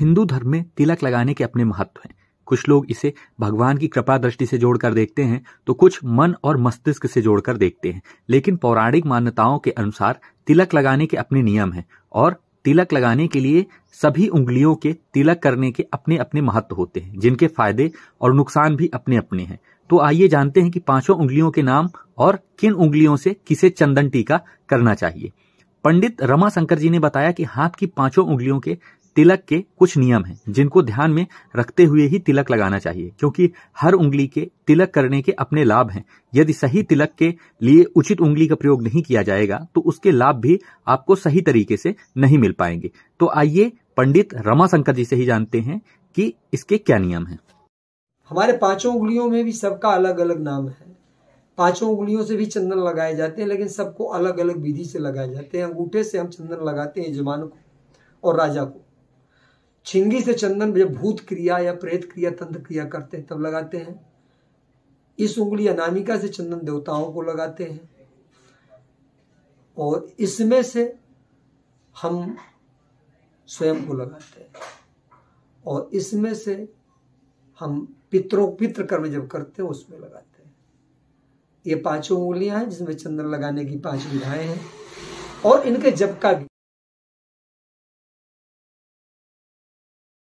हिंदू धर्म में तिलक लगाने के अपने महत्व हैं कुछ लोग इसे भगवान की कृपा दृष्टि से जोड़कर देखते हैं तो कुछ मन और मस्तिष्क से जोड़कर देखते हैं लेकिन पौराणिक मान्यताओं के अनुसार तिलक लगाने के अपने नियम हैं और तिलक लगाने के लिए सभी उंगलियों के तिलक करने के अपने अपने महत्व होते हैं जिनके फायदे और नुकसान भी अपने अपने हैं तो आइए जानते हैं कि पांचों उंगलियों के नाम और किन उंगलियों से किसे चंदन टीका करना चाहिए पंडित रमाशंकर जी ने बताया कि हाथ की पांचों उंगलियों के तिलक के कुछ नियम हैं जिनको ध्यान में रखते हुए ही तिलक लगाना चाहिए क्योंकि हर उंगली के तिलक करने के अपने लाभ हैं यदि सही तिलक के लिए उचित उंगली का प्रयोग नहीं किया जाएगा तो उसके लाभ भी आपको सही तरीके से नहीं मिल पाएंगे तो आइए पंडित रमाशंकर जी से ही जानते हैं कि इसके क्या नियम हैं हमारे पांचों उंगलियों में भी सबका अलग अलग नाम है पांचों उंगलियों से भी चंदन लगाए जाते हैं लेकिन सबको अलग अलग विधि से लगाए जाते हैं अंगूठे से हम चंदन लगाते हैं यजमान को और राजा को छिंगी से चंदन जब भूत क्रिया या प्रेत क्रिया तंत्र क्रिया करते हैं तब लगाते हैं इस उंगली अनामिका से चंदन देवताओं को लगाते हैं और इसमें से हम स्वयं को लगाते हैं और इसमें से हम पितरों पितृ कर्म जब करते हैं उसमें लगाते हैं ये पांचों उंगलियां हैं जिसमें चंदन लगाने की पांच विधाएं हैं और इनके जब का